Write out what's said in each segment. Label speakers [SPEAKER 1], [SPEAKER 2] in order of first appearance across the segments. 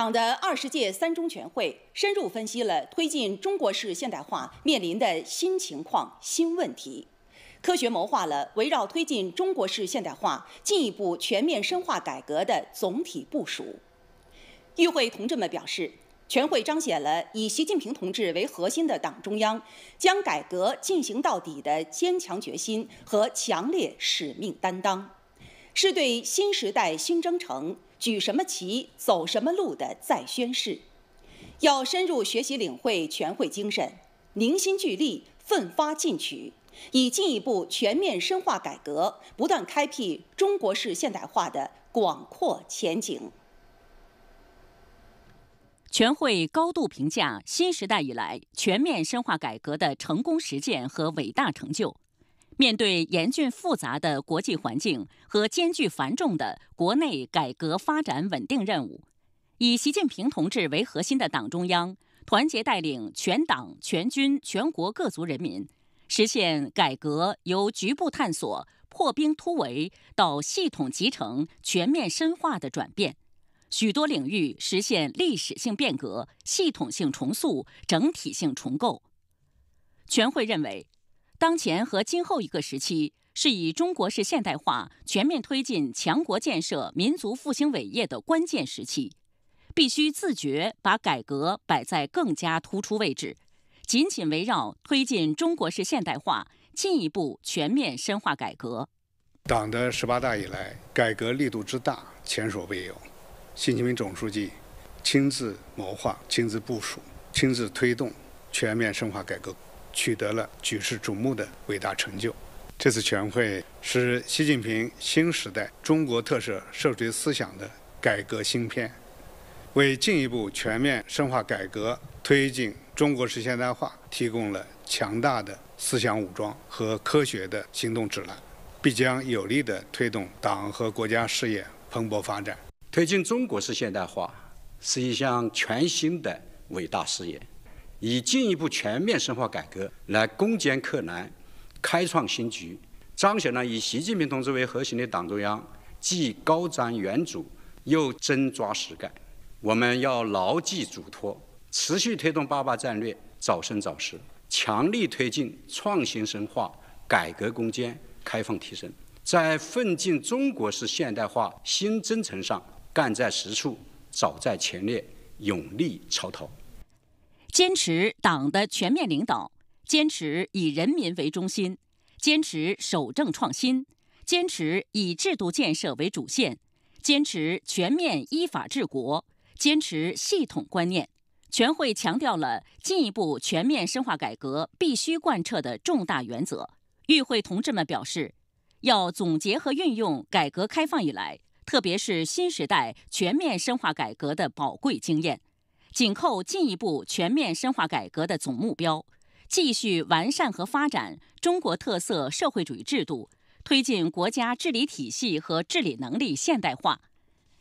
[SPEAKER 1] 党的二十届三中全会深入分析了推进中国式现代化面临的新情况新问题，科学谋划了围绕推进中国式现代化进一步全面深化改革的总体部署。与会同志们表示，全会彰显了以习近平同志为核心的党中央将改革进行到底的坚强决心和强烈使命担当，是对新时代新征程。举什么旗、走什么路的再宣誓，要深入学习领会全会精神，凝心聚力、奋发进取，以进一步全面深化改革，不断开辟中国式现代化的广阔前景。全会高度评价新时代以来全面深化改革的成功实践和伟大成就。面对严峻复杂的国际环境和艰巨繁重的国内改革发展稳定任务，以习近平同志为核心的党中央团结带领全党全军全国各族人民，实现改革由局部探索、破冰突围到系统集成、全面深化的转变，许多领域实现历史性变革、系统性重塑、整体性重构。全会认为。当前和今后一个时期，是以中国式现代化全面推进强国建设、民族复兴伟业的关键时期，必须自觉把改革摆在更加突出位置，紧紧围绕推进中国式现代化，进一步全面深化改革。党的十八大以来，改革力度之大前所未有，习近平总书记亲自谋划、亲自部署、亲自推动全面深化改革。取得了举世瞩目的伟大成就。这次全会是习近平新时代中国特色社会主义思想的改革新篇，为进一步全面深化改革、推进中国式现代化提供了强大的思想武装和科学的行动指南，必将有力地推动党和国家事业蓬勃发展。推进中国式现代化是一项全新的伟大事业。以进一步全面深化改革来攻坚克难、开创新局，彰显了以习近平同志为核心的党中央既高瞻远瞩又真抓实干。我们要牢记嘱托，持续推动“八八战略”早生早实，强力推进创新深化、改革攻坚、开放提升，在奋进中国式现代化新征程上干在实处、走在前列、勇立潮头。坚持党的全面领导，坚持以人民为中心，坚持守正创新，坚持以制度建设为主线，坚持全面依法治国，坚持系统观念。全会强调了进一步全面深化改革必须贯彻的重大原则。与会同志们表示，要总结和运用改革开放以来，特别是新时代全面深化改革的宝贵经验。紧扣进一步全面深化改革的总目标，继续完善和发展中国特色社会主义制度，推进国家治理体系和治理能力现代化。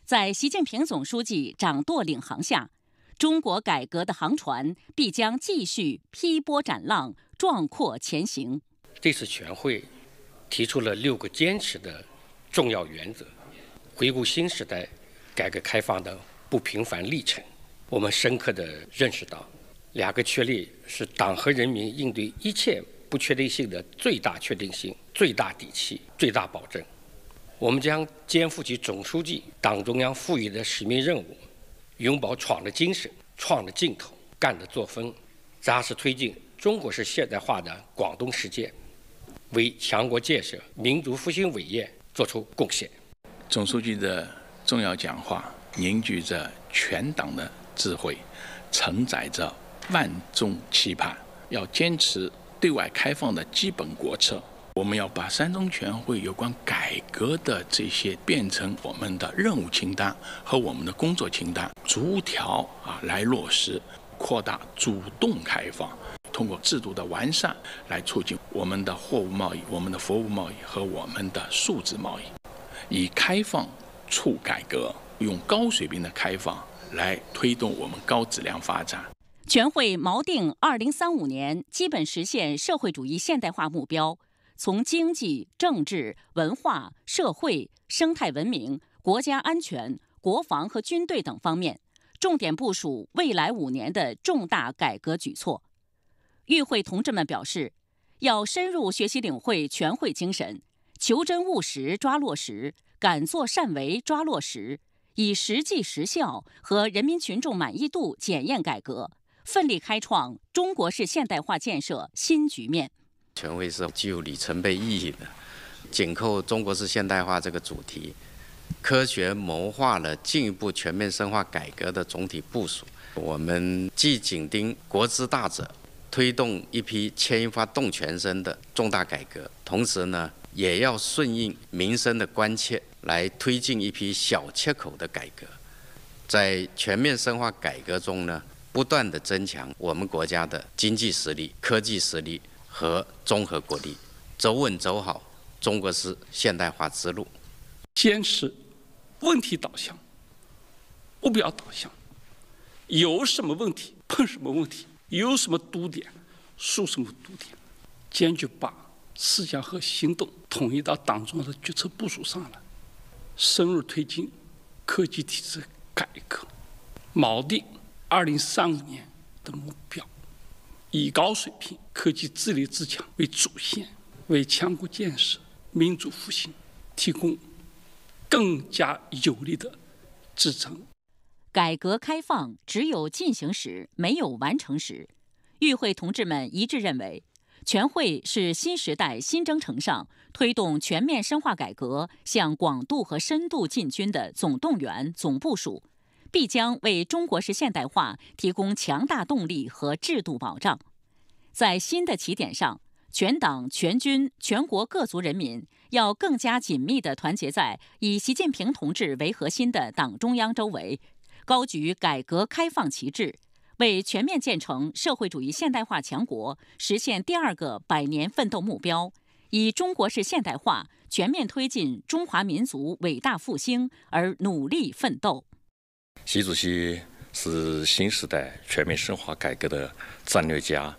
[SPEAKER 1] 在习近平总书记掌舵领航下，中国改革的航船必将继续劈波斩浪、壮阔前行。这次全会提出了六个坚持的重要原则。回顾新时代改革开放的不平凡历程。我们深刻地认识到，两个确立是党和人民应对一切不确定性的最大确定性、最大底气、最大保证。我们将肩负起总书记、党中央赋予的使命任务，永葆闯的精神、创的劲头、干的作风，扎实推进中国式现代化的广东实践，为强国建设、民族复兴伟业作出贡献。总书记的重要讲话凝聚着全党的。智慧承载着万众期盼，要坚持对外开放的基本国策。我们要把三中全会有关改革的这些变成我们的任务清单和我们的工作清单，逐条啊来落实，扩大主动开放，通过制度的完善来促进我们的货物贸易、我们的服务贸易和我们的数字贸易，以开放促改革，用高水平的开放。来推动我们高质量发展。全会锚定二零三五年基本实现社会主义现代化目标，从经济、政治、文化、社会、生态文明、国家安全、国防和军队等方面，重点部署未来五年的重大改革举措。与会同志们表示，要深入学习领会全会精神，求真务实抓落实，敢做善为抓落实。以实际实效和人民群众满意度检验改革，奋力开创中国式现代化建设新局面。全会是具有里程碑意义的，紧扣中国式现代化这个主题，科学谋划了进一步全面深化改革的总体部署。我们既紧盯国之大者，推动一批牵一发动全身的重大改革，同时呢，也要顺应民生的关切。来推进一批小切口的改革，在全面深化改革中呢，不断的增强我们国家的经济实力、科技实力和综合国力，走稳走好中国式现代化之路。坚持问题导向、目标导向，有什么问题碰什么问题，有什么堵点诉什么堵点，坚决把思想和行动统一到党中央的决策部署上来。深入推进科技体制改革，锚定二零三五年的目标，以高水平科技自立自强为主线，为强国建设、民族复兴提供更加有力的支撑。改革开放只有进行时，没有完成时。与会同志们一致认为。全会是新时代新征程上推动全面深化改革向广度和深度进军的总动员、总部署，必将为中国式现代化提供强大动力和制度保障。在新的起点上，全党全军全国各族人民要更加紧密地团结在以习近平同志为核心的党中央周围，高举改革开放旗帜。为全面建成社会主义现代化强国、实现第二个百年奋斗目标，以中国式现代化全面推进中华民族伟大复兴而努力奋斗。习主席是新时代全面深化改革的战略家，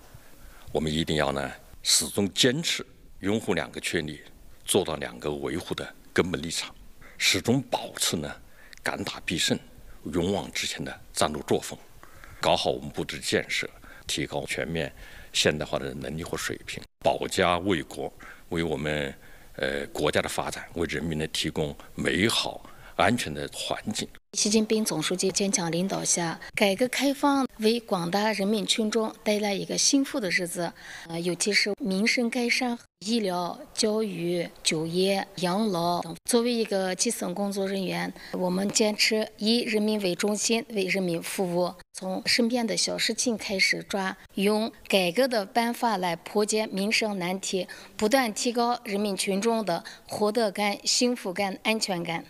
[SPEAKER 1] 我们一定要呢始终坚持拥护两个确立，做到两个维护的根本立场，始终保持呢敢打必胜、勇往直前的战斗作风。搞好我们布置建设，提高全面现代化的能力和水平，保家卫国，为我们呃国家的发展，为人民呢提供美好安全的环境。习近平总书记坚强领导下，改革开放为广大人民群众带来一个幸福的日子。啊，尤其是民生改善、医疗、教育、就业、养老等。作为一个基层工作人员，我们坚持以人民为中心，为人民服务，从身边的小事情开始抓，用改革的办法来破解民生难题，不断提高人民群众的获得感、幸福感、安全感。